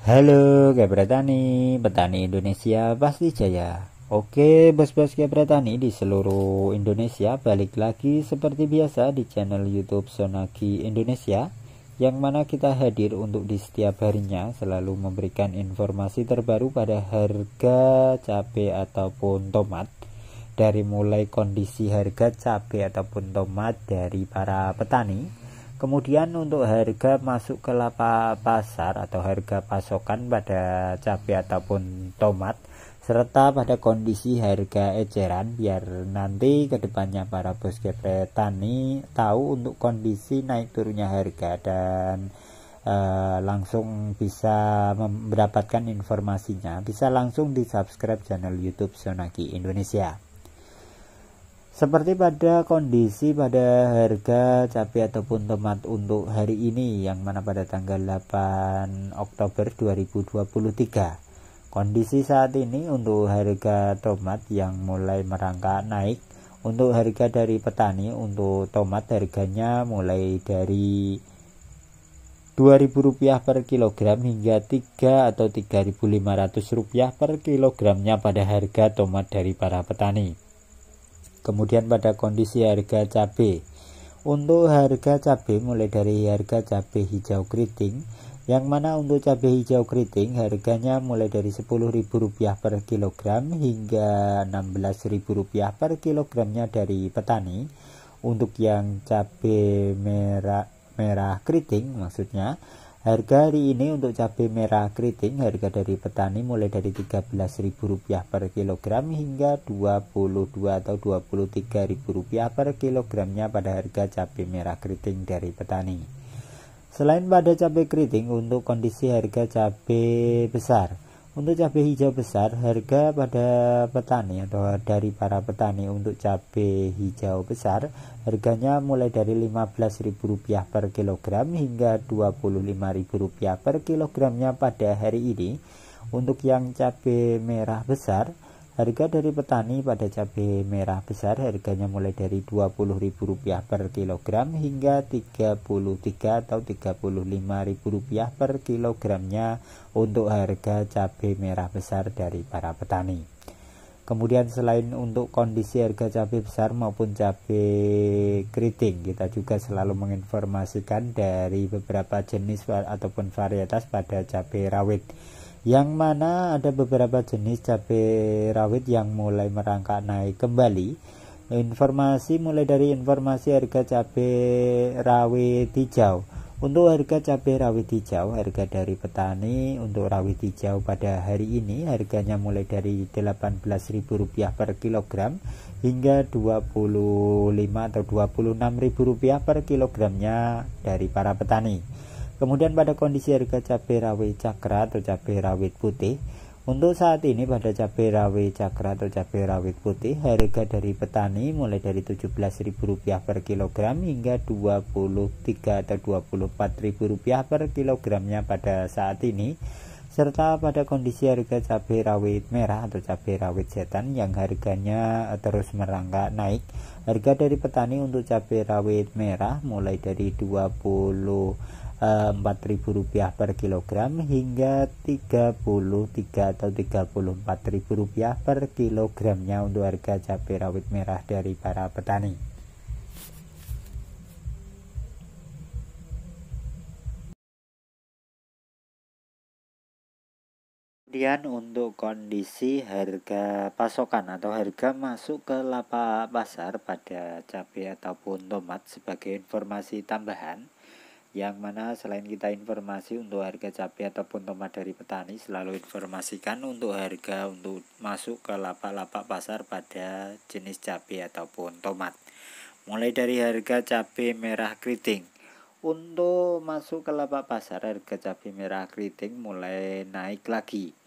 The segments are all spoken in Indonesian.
Halo Tani, petani Indonesia pasti jaya. Oke, bos-bos Tani di seluruh Indonesia balik lagi seperti biasa di channel YouTube Sonagi Indonesia yang mana kita hadir untuk di setiap harinya selalu memberikan informasi terbaru pada harga cabai ataupun tomat dari mulai kondisi harga cabai ataupun tomat dari para petani Kemudian untuk harga masuk ke lapa pasar atau harga pasokan pada cabai ataupun tomat serta pada kondisi harga eceran biar nanti kedepannya para bos kepre tani tahu untuk kondisi naik turunnya harga dan e, langsung bisa mendapatkan informasinya bisa langsung di subscribe channel youtube Sonaki Indonesia seperti pada kondisi pada harga cabai ataupun tomat untuk hari ini yang mana pada tanggal 8 Oktober 2023. Kondisi saat ini untuk harga tomat yang mulai merangkak naik untuk harga dari petani untuk tomat harganya mulai dari Rp2.000 per kilogram hingga 3 atau Rp3.500 per kilogramnya pada harga tomat dari para petani. Kemudian pada kondisi harga cabai. Untuk harga cabai mulai dari harga cabai hijau keriting yang mana untuk cabai hijau keriting harganya mulai dari Rp10.000 per kilogram hingga Rp16.000 per kilogramnya dari petani. Untuk yang cabai merah merah keriting maksudnya Harga hari ini untuk cabai merah keriting harga dari petani mulai dari Rp13.000 per kilogram hingga Rp22 atau Rp23.000 per kilogramnya pada harga cabai merah keriting dari petani. Selain pada cabai keriting untuk kondisi harga cabai besar untuk cabai hijau besar, harga pada petani atau dari para petani untuk cabai hijau besar, harganya mulai dari Rp15.000 per kilogram hingga Rp25.000 per kilogramnya pada hari ini. Untuk yang cabai merah besar, Harga dari petani pada cabai merah besar harganya mulai dari Rp20.000 per kilogram hingga Rp33 atau Rp35.000 per kilogramnya untuk harga cabai merah besar dari para petani. Kemudian selain untuk kondisi harga cabai besar maupun cabai keriting, kita juga selalu menginformasikan dari beberapa jenis ataupun varietas pada cabai rawit. Yang mana ada beberapa jenis cabai rawit yang mulai merangkak naik kembali. Informasi mulai dari informasi harga cabai rawit hijau untuk harga cabai rawit hijau, harga dari petani untuk rawit hijau pada hari ini harganya mulai dari Rp18.000 per kilogram hingga 25 atau Rp26.000 per kilogramnya dari para petani. Kemudian pada kondisi harga cabai rawit cakra atau cabai rawit putih untuk saat ini pada cabai rawit cakra atau cabai rawit putih harga dari petani mulai dari Rp17.000 per kilogram hingga Rp23 atau Rp24.000 per kilogramnya pada saat ini serta pada kondisi harga cabai rawit merah atau cabai rawit setan yang harganya terus merangkak naik. Harga dari petani untuk cabai rawit merah mulai dari 20 Eh, Rp4.000 per kilogram hingga 33 atau Rp34.000 per kilogramnya untuk harga cabai rawit merah dari para petani. Kemudian untuk kondisi harga pasokan atau harga masuk ke lapak pasar pada cabai ataupun tomat sebagai informasi tambahan yang mana selain kita informasi untuk harga cabai ataupun tomat dari petani selalu informasikan untuk harga untuk masuk ke lapak-lapak pasar pada jenis cabai ataupun tomat mulai dari harga cabai merah keriting untuk masuk ke lapak pasar harga cabai merah keriting mulai naik lagi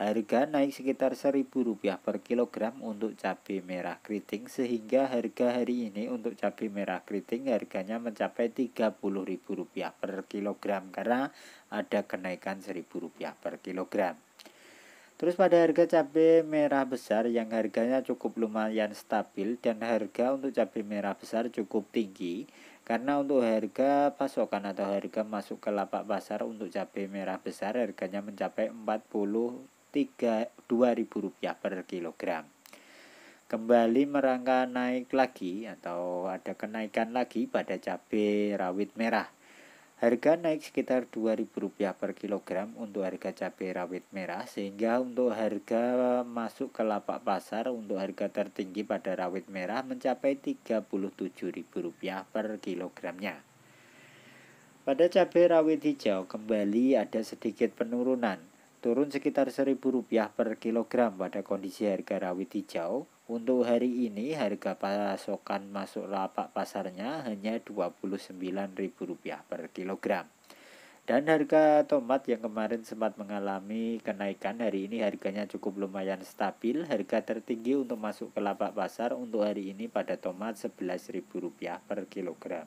Harga naik sekitar Rp1.000 per kilogram untuk cabai merah keriting sehingga harga hari ini untuk cabai merah keriting harganya mencapai Rp30.000 per kilogram karena ada kenaikan Rp1.000 per kilogram. Terus pada harga cabai merah besar yang harganya cukup lumayan stabil dan harga untuk cabai merah besar cukup tinggi karena untuk harga pasokan atau harga masuk ke lapak pasar untuk cabai merah besar harganya mencapai 40 Rp2.000 per kilogram. Kembali merangka naik lagi atau ada kenaikan lagi pada cabai rawit merah. Harga naik sekitar Rp2.000 per kilogram untuk harga cabai rawit merah sehingga untuk harga masuk ke lapak pasar untuk harga tertinggi pada rawit merah mencapai Rp37.000 per kilogramnya. Pada cabai rawit hijau kembali ada sedikit penurunan turun sekitar seribu rupiah per kilogram pada kondisi harga rawit hijau. Untuk hari ini harga pasokan masuk lapak pasarnya hanya Rp29.000 per kilogram. Dan harga tomat yang kemarin sempat mengalami kenaikan hari ini harganya cukup lumayan stabil. Harga tertinggi untuk masuk ke lapak pasar untuk hari ini pada tomat Rp11.000 per kilogram.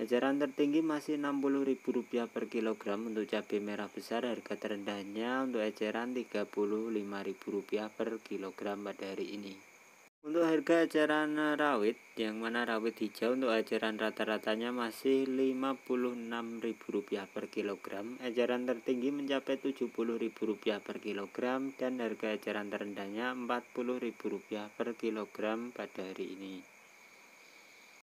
Ajaran tertinggi masih Rp60.000 per kilogram untuk cabai merah besar. Harga terendahnya untuk ajaran Rp35.000 per kilogram pada hari ini. Untuk harga ajaran rawit, yang mana rawit hijau untuk ajaran rata-ratanya masih Rp56.000 per kilogram. ajaran tertinggi mencapai Rp70.000 per kilogram dan harga ajaran terendahnya Rp40.000 per kilogram pada hari ini